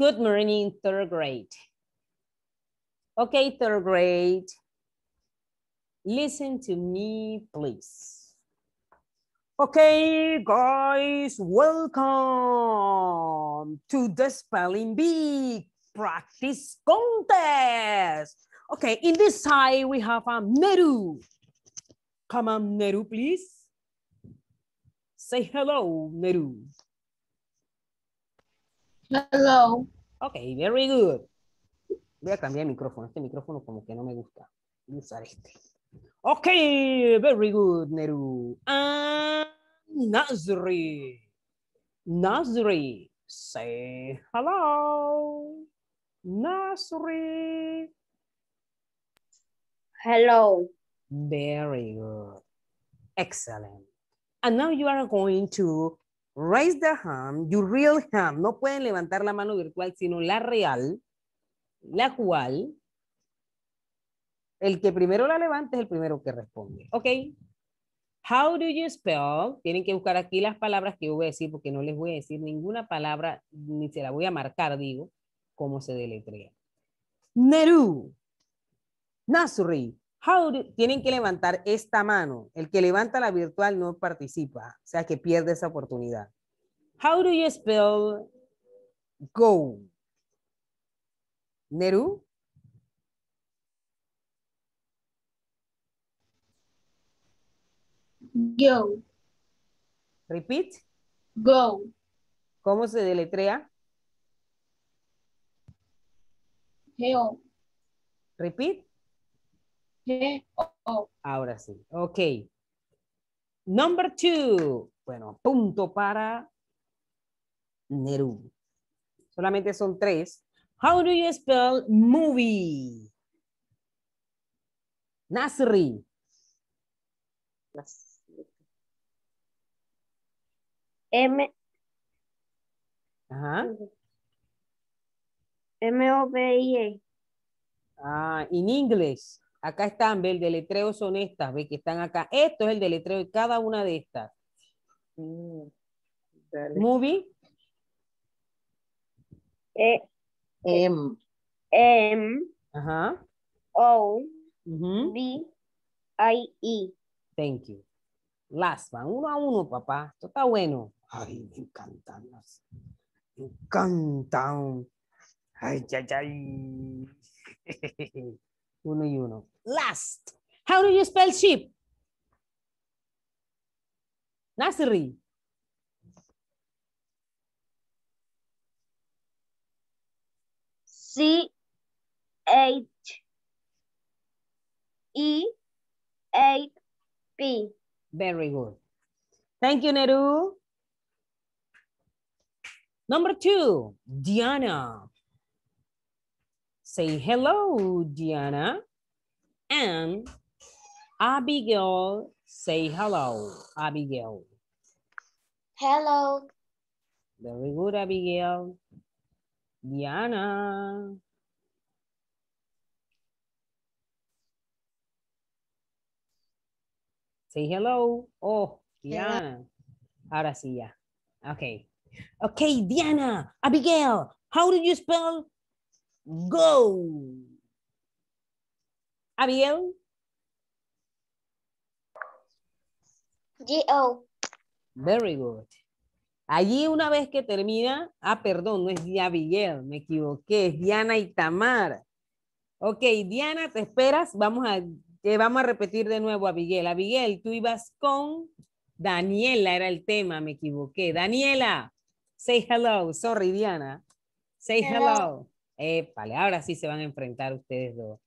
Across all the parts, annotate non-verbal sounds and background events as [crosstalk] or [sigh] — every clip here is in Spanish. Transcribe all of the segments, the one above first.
Good morning, third grade. Okay, third grade. Listen to me, please. Okay, guys, welcome to the Spelling Bee practice contest. Okay, in this side, we have a Neru. Come on, Neru, please. Say hello, Neru. Hello. Ok, very good. Voy a cambiar el micrófono. Este micrófono como que no me gusta. Voy a usar este. Ok, very good, Neru. And Nazri. Nazri, say hello. Nazri. Hello. Very good. Excellent. And now you are going to raise the hand, your real hand, no pueden levantar la mano virtual, sino la real, la cual, el que primero la levante es el primero que responde. Ok. How do you spell? Tienen que buscar aquí las palabras que yo voy a decir porque no les voy a decir ninguna palabra, ni se la voy a marcar, digo, cómo se deletrea. Neru, Nasri, tienen que levantar esta mano. El que levanta la virtual no participa, o sea que pierde esa oportunidad. How do you spell go? Neru? Go. Repeat. Go. ¿Cómo se deletrea? Go. Repeat. Oh, oh. Ahora sí, ok. Number two. Bueno, punto para Neru. Solamente son tres. How do you spell movie? Nasri. M. M-O-V-I-E. Ah, in English. Acá están, ve, el deletreo son estas, ve que están acá. Esto es el deletreo de cada una de estas. Mm, Movie. E, e, M. Em. M. Em, Ajá. O. B. I. E. Thank you. Las van Uno a uno, papá. Esto está bueno. Ay, me encantan las. Me encantan. Ay, ay, ay. [laughs] Uno y uno. Last. How do you spell sheep? Nasri. C H E A P. Very good. Thank you, Neru. Number two, Diana. Say hello, Diana. And Abigail, say hello, Abigail. Hello. Very good, Abigail. Diana. Say hello. Oh, Diana. Ahora sí ya. Okay. Okay, Diana, Abigail, how do you spell go. Abiel. G-O. Very good. Allí una vez que termina, ah, perdón, no es Abigail, me equivoqué, es Diana y Tamar. Ok, Diana, te esperas, vamos a, eh, vamos a repetir de nuevo a Abigail. Abigail, tú ibas con Daniela, era el tema, me equivoqué. Daniela, say hello, sorry Diana, say hello. Épale, ahora sí se van a enfrentar ustedes dos.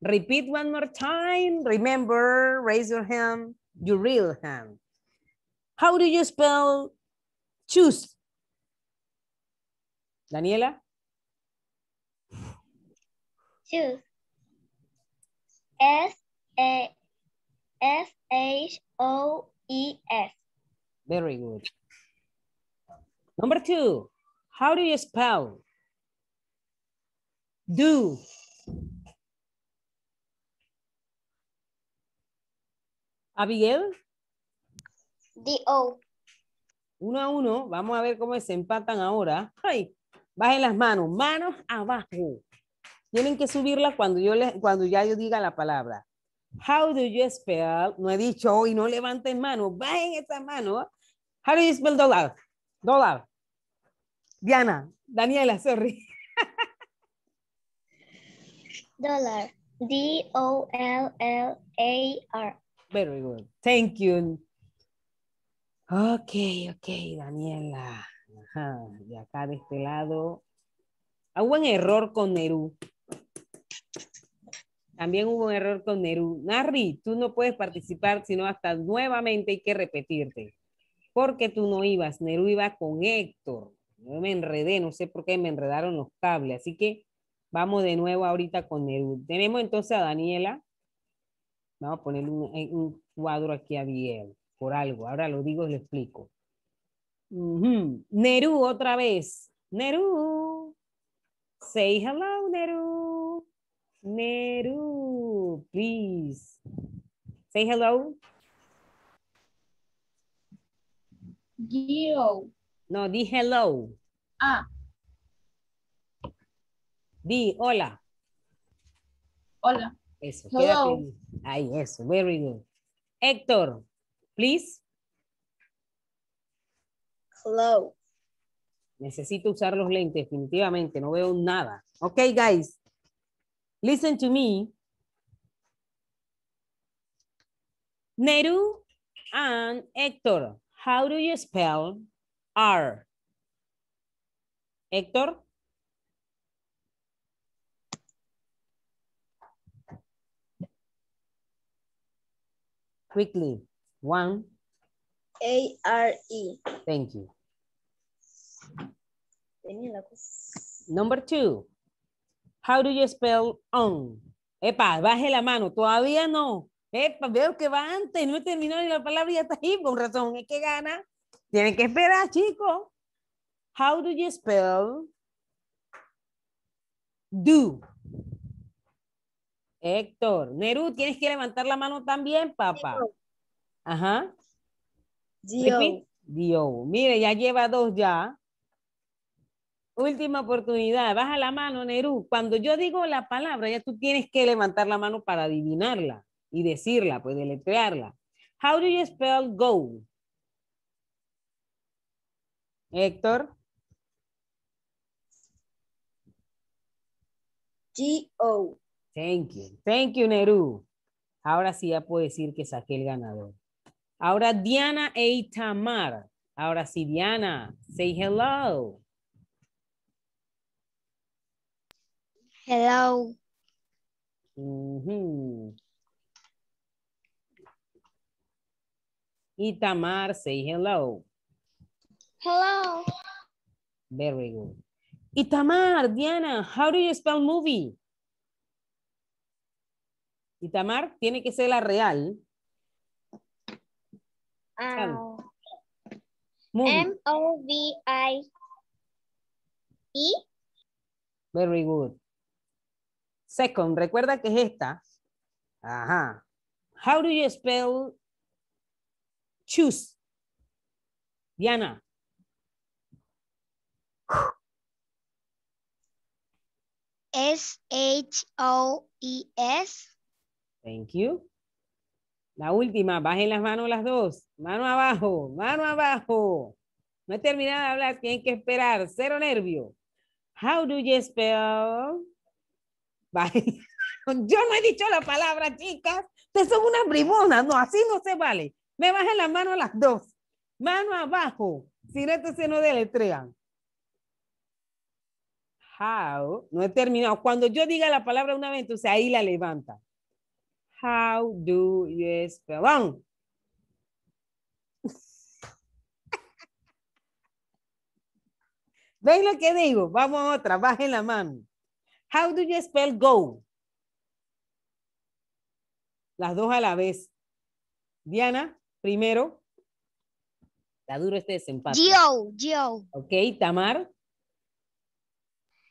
Repeat one more time. Remember, raise your hand, your real hand. How do you spell choose? Daniela? Choose. S A S H O E S. Very good. Number two, how do you spell? Do. Abigail. Do. Uno a uno. Vamos a ver cómo se empatan ahora. Bajen las manos. Manos abajo. Tienen que subirlas cuando, yo cuando ya yo diga la palabra. How do you spell? No he dicho hoy, no levanten manos. Bajen esa mano. How do you spell dollar? Dólar. Diana. Daniela, sorry. Dollar. D O L L A R. Very good. Thank you. Ok, ok, Daniela. Ajá. Y acá de este lado. Hubo un error con Nerú. También hubo un error con Neru Narri, tú no puedes participar, sino hasta nuevamente hay que repetirte. Porque tú no ibas. Neru iba con Héctor. Yo me enredé, no sé por qué me enredaron los cables. Así que Vamos de nuevo ahorita con Neru. Tenemos entonces a Daniela. Vamos a poner un, cuadro aquí a Biel, por algo. Ahora lo digo y lo explico. Neru, otra vez. Neru. Say hello, Neru. Neru. please. Say hello. Gio. No, di hello. Ah. Di, hola. Hola. Eso, ahí, eso, very good. Héctor, please. Hello. Necesito usar los lentes, definitivamente, no veo nada. Ok, guys, listen to me. Neru and Héctor, how do you spell R? Héctor? quickly. One. A-R-E. Thank you. Number two. How do you spell on? Epa, baje la mano. Todavía no. Epa, veo que va antes. No he terminado ni la palabra y ya está ahí. Con razón, es que gana. Tienen que esperar, chicos. How do you spell do? Héctor. Neru, tienes que levantar la mano también, papá. Ajá. Dio. Mire, ya lleva dos ya. Última oportunidad. Baja la mano, Neru. Cuando yo digo la palabra, ya tú tienes que levantar la mano para adivinarla y decirla, pues deletrearla. How do you spell go? Héctor. G-O. Thank you. Thank you, Neru. Ahora sí ya puedo decir que saqué el ganador. Ahora Diana e Itamar. Ahora sí, Diana, say hello. Hello. Itamar, say hello. Hello. Very good. Itamar, Diana, how do you spell movie? Tamar, tiene que ser la real. Ah. m o v i Very good. Second, recuerda que es esta. Ajá. How do you spell choose? Diana. S-H-O-E-S. Thank you. La última, bajen las manos las dos. Mano abajo, mano abajo. No he terminado de hablar, tienen que esperar. Cero nervio. How do you spell? Bye. [laughs] Yo no he dicho la palabra, chicas. Ustedes son unas bribonas. No, así no se vale. Me bajen las manos las dos. Mano abajo. Si no, se no deletrean. How. No he terminado. Cuando yo diga la palabra una vez, entonces ahí la levanta. How do you spell on? [laughs] ¿Veis lo que digo? Vamos a otra, bajen la mano. How do you spell go? Las dos a la vez. Diana, primero. La duro este desempate. G-O, Ok, Tamar.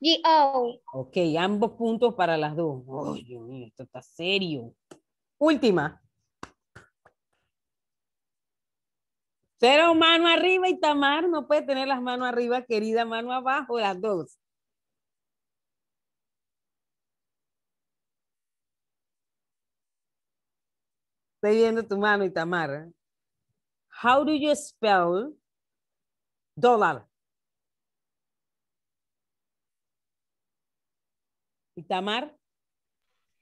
g Ok, ambos puntos para las dos. Oh, Dios mío, esto está serio. Última. Cero mano arriba y Tamar no puede tener las manos arriba, querida, mano abajo, las dos. Estoy viendo tu mano, Itamar. How do you spell dólar? Itamar.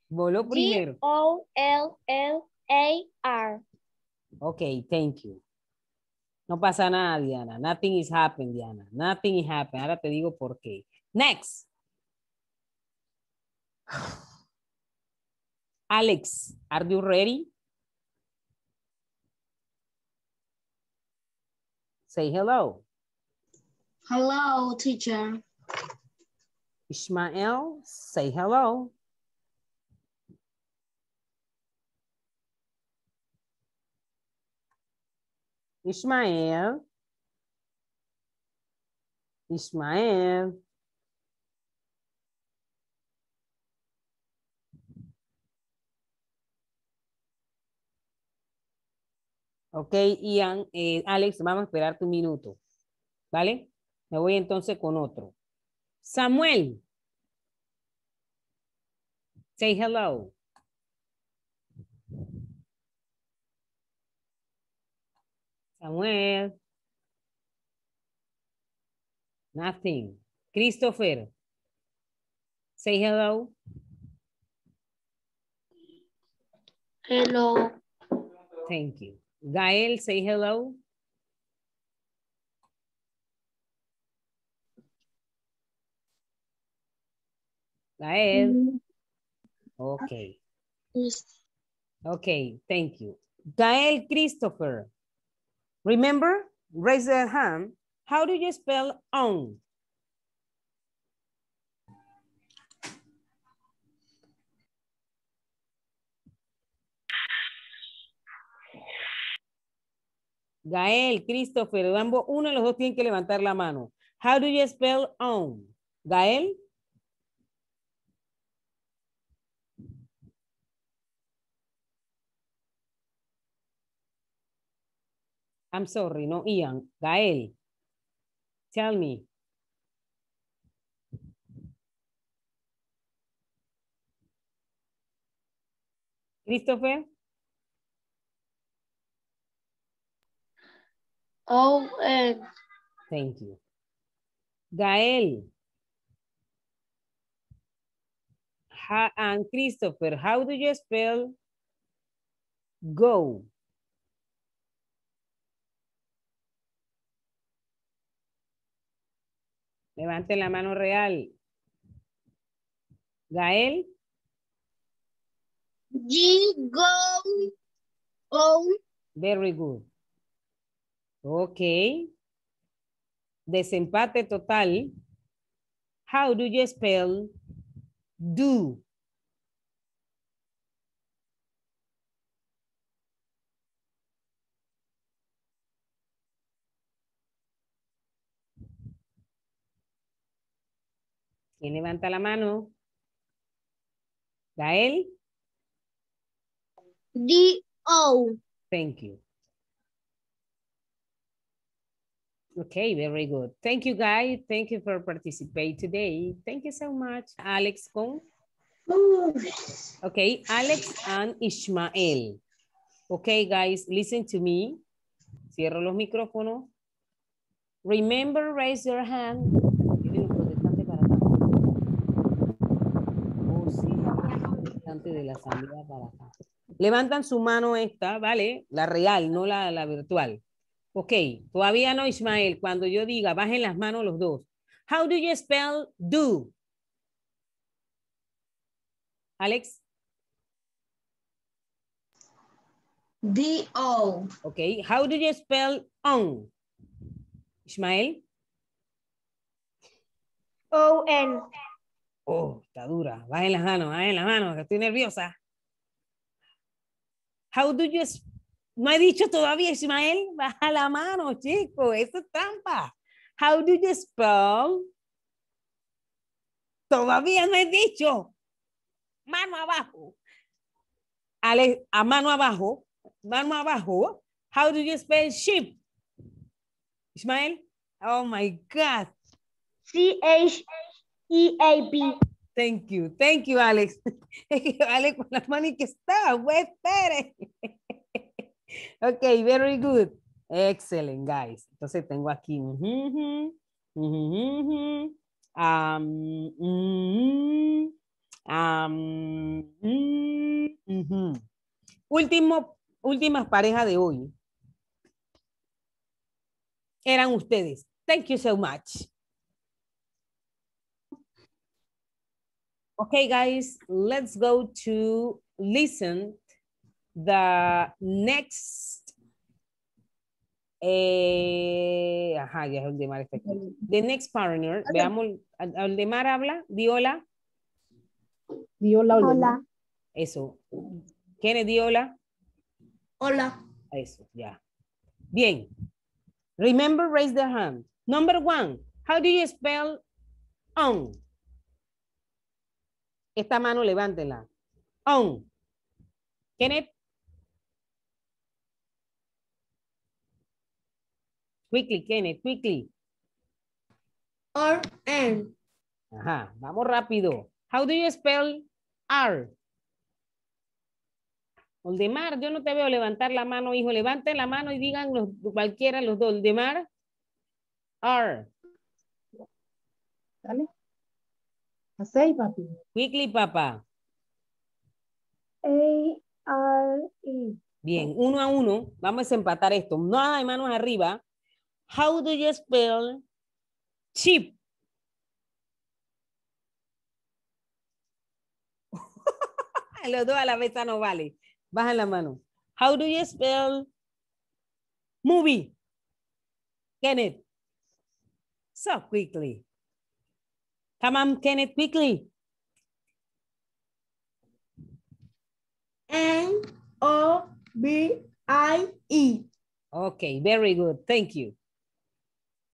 Voló primero. o l l a r Okay, thank you. No pasa nada, Diana. Nothing is happening Diana. Nothing is happening. Ahora te digo por qué. Next. Alex, are you ready? Say hello. Hello, teacher. Ismael say hello. Ismael. Ismael. Ok, Ian, eh, Alex, vamos a esperar tu minuto. ¿Vale? Me voy entonces con otro. Samuel. Say hello. Samuel. Nothing. Christopher. Say hello. Hello. Thank you. Gael, say hello. Gael. Mm-hmm. Okay. Okay, thank you. Gael Christopher. Remember, raise your hand. How do you spell "on"? Gael, Christopher, rambo uno de los dos tienen que levantar la mano. How do you spell "on"? Gael? I'm sorry, no Ian, Gael. Tell me. Christopher? Oh, eh, Thank you. Gael. Ha and Christopher, how do you spell go? Levante la mano real. Gael. G oh. Very good. Ok. Desempate total. How do you spell do? levanta la mano? Gael. D-O. Thank you. Okay, very good. Thank you, guys. Thank you for participating today. Thank you so much, Alex. Con. Okay, Alex and Ishmael. Okay, guys, listen to me. Cierro los micrófonos. Remember, raise your hand de la Levantan su mano esta, ¿vale? La real, no la, virtual. Ok, todavía no, Ismael. Cuando yo diga, bajen las manos los dos. How do you spell do? Alex. D-O. Okay. How do you spell on? Ismael? O-N. Oh, está dura. en las manos, en las manos, que estoy nerviosa. How do you... No he dicho todavía, Ismael. Baja [laughs] la mano, chico. Eso es trampa. How do you spell? Todavía no he dicho. Mano abajo. Ale, a mano abajo. Mano abajo. How do you spell ship? Ismael? Oh my God. C-H-A. EAP. Thank you, thank you, Alex. [laughs] Alex con las manos que está, [laughs] ok, very good. Excellent, guys. Entonces tengo aquí. Último, últimas parejas de hoy. Eran ustedes. Thank you so much. Okay, guys, let's go to listen the next eh, ajá, ya Aldemar está The next partner, okay. veamos, Aldemar habla, Diola. Diola, hola. hola. Eso. Kennedy, hola. Hola. Eso, ya. Bien. Remember, raise the hand. Number one, how do you spell on? Esta mano levántela. On. Kenneth. Quickly, Kenneth, quickly. R and. Ajá, vamos rápido. How do you spell R? Oldemar, yo no te veo levantar la mano, hijo. Levanten la mano y digan cualquiera los dos. Oldemar. R. Dale. Say, papi. Quickly, papá. A-R-E. Bien, uno a uno. Vamos a empatar esto. No de manos arriba. How do you spell chip? [laughs] Los dos a la vez no vale. Baja la mano. How do you spell movie? Kenneth. So quickly. Come on, Kenneth, quickly. N O B I E. Okay, very good. Thank you.